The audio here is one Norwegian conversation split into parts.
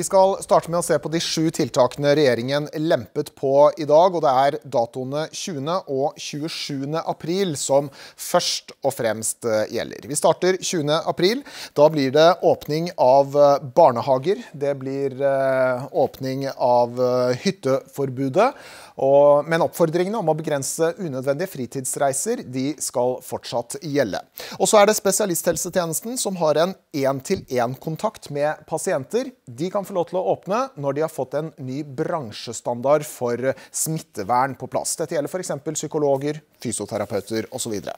Vi skal starte med å se på de sju tiltakene regjeringen lempet på i dag. og Det er datoene 20. og 27. april som først og fremst eh, gjelder. Vi starter 20. april. Da blir det åpning av eh, barnehager. Det blir eh, åpning av hytteforbudet. Og, men oppfordringene om å begrense unødvendige fritidsreiser de skal fortsatt gjelde. Og så er det spesialisthelsetjenesten som har en én-til-én-kontakt med pasienter. De kan få lov til å åpne når de har fått en ny bransjestandard for smittevern på plass. Dette gjelder f.eks. psykologer, fysioterapeuter osv. Så, videre.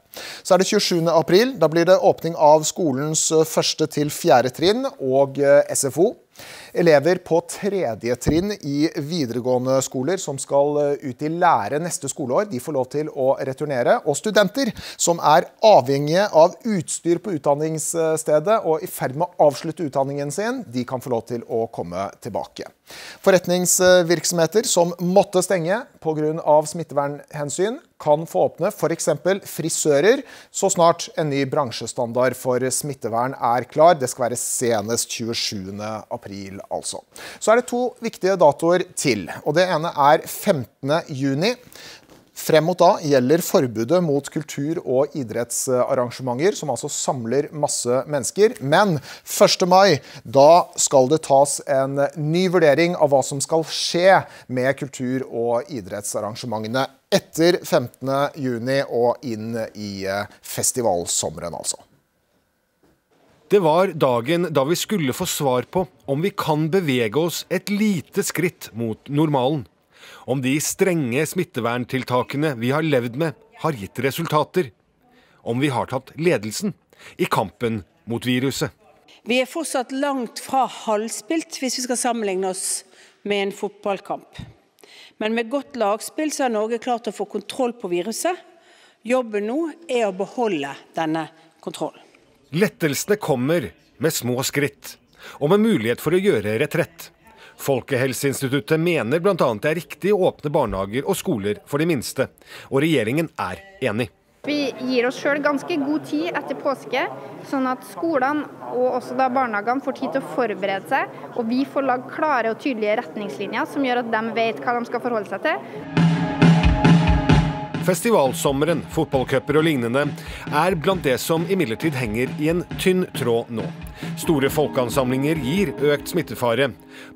så er det 27. april. Da blir det åpning av skolens eh, første til fjerde trinn og eh, SFO. Elever på tredje trinn i videregående skoler som skal eh, ut i lære neste skoleår, de får lov til å returnere. Og studenter som er avhengige av utstyr på utdanningsstedet og i ferd med å avslutte utdanningen sin, de kan få lov til å komme tilbake. Forretningsvirksomheter som måtte stenge pga. smittevernhensyn, kan få åpne f.eks. frisører så snart en ny bransjestandard for smittevern er klar. Det skal være senest 27.4 altså. Så er det to viktige datoer til. og Det ene er 15. juni. Frem mot da gjelder forbudet mot kultur- og idrettsarrangementer, som altså samler masse mennesker. Men 1. mai, da skal det tas en ny vurdering av hva som skal skje med kultur- og idrettsarrangementene etter 15. juni og inn i eh, festivalsommeren, altså. Det var dagen da vi skulle få svar på om vi kan bevege oss et lite skritt mot normalen. Om de strenge smitteverntiltakene vi har levd med, har gitt resultater. Om vi har tatt ledelsen i kampen mot viruset. Vi er fortsatt langt fra halvspilt hvis vi skal sammenligne oss med en fotballkamp. Men med godt lagspill så har Norge klart å få kontroll på viruset. Jobben nå er å beholde denne kontrollen. Lettelsene kommer med små skritt, og med mulighet for å gjøre retrett. Folkehelseinstituttet mener bl.a. det er riktig å åpne barnehager og skoler for de minste, og regjeringen er enig. Vi gir oss sjøl ganske god tid etter påske, sånn at skolene og også da barnehagene får tid til å forberede seg. Og vi får lage klare og tydelige retningslinjer som gjør at de vet hva de skal forholde seg til. Festivalsommeren, fotballcuper og lignende er blant det som imidlertid henger i en tynn tråd nå. Store folkeansamlinger gir økt smittefare,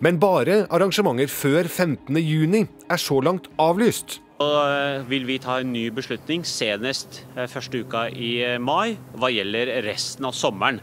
men bare arrangementer før 15.6 er så langt avlyst. Og eh, vil vi ta en ny beslutning senest eh, første uka i eh, mai hva gjelder resten av sommeren.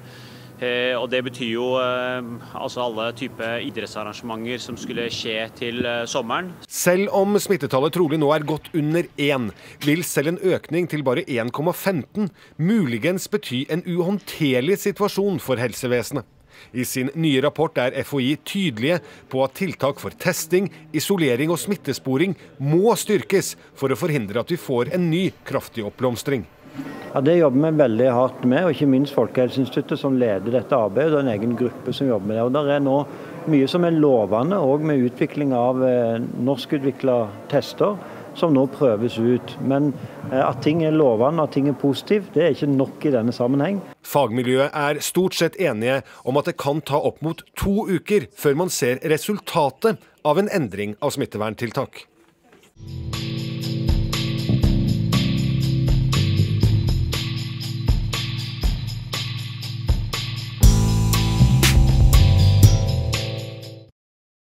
Eh, og Det betyr jo eh, altså alle typer idrettsarrangementer som skulle skje til eh, sommeren. Selv om smittetallet trolig nå er godt under én, vil selv en økning til bare 1,15 muligens bety en uhåndterlig situasjon for helsevesenet. I sin nye rapport er FHI tydelige på at tiltak for testing, isolering og smittesporing må styrkes for å forhindre at vi får en ny kraftig oppblomstring. Ja, Det jobber vi veldig hardt med, og ikke minst Folkehelseinstituttet som leder dette arbeidet. Det er en egen gruppe som jobber med det. Og det er nå mye som er lovende, òg med utvikling av eh, norskutvikla tester som nå prøves ut. Men eh, at ting er lovende, og at ting er positivt, det er ikke nok i denne sammenheng. Fagmiljøet er stort sett enige om at det kan ta opp mot to uker før man ser resultatet av en endring av smitteverntiltak.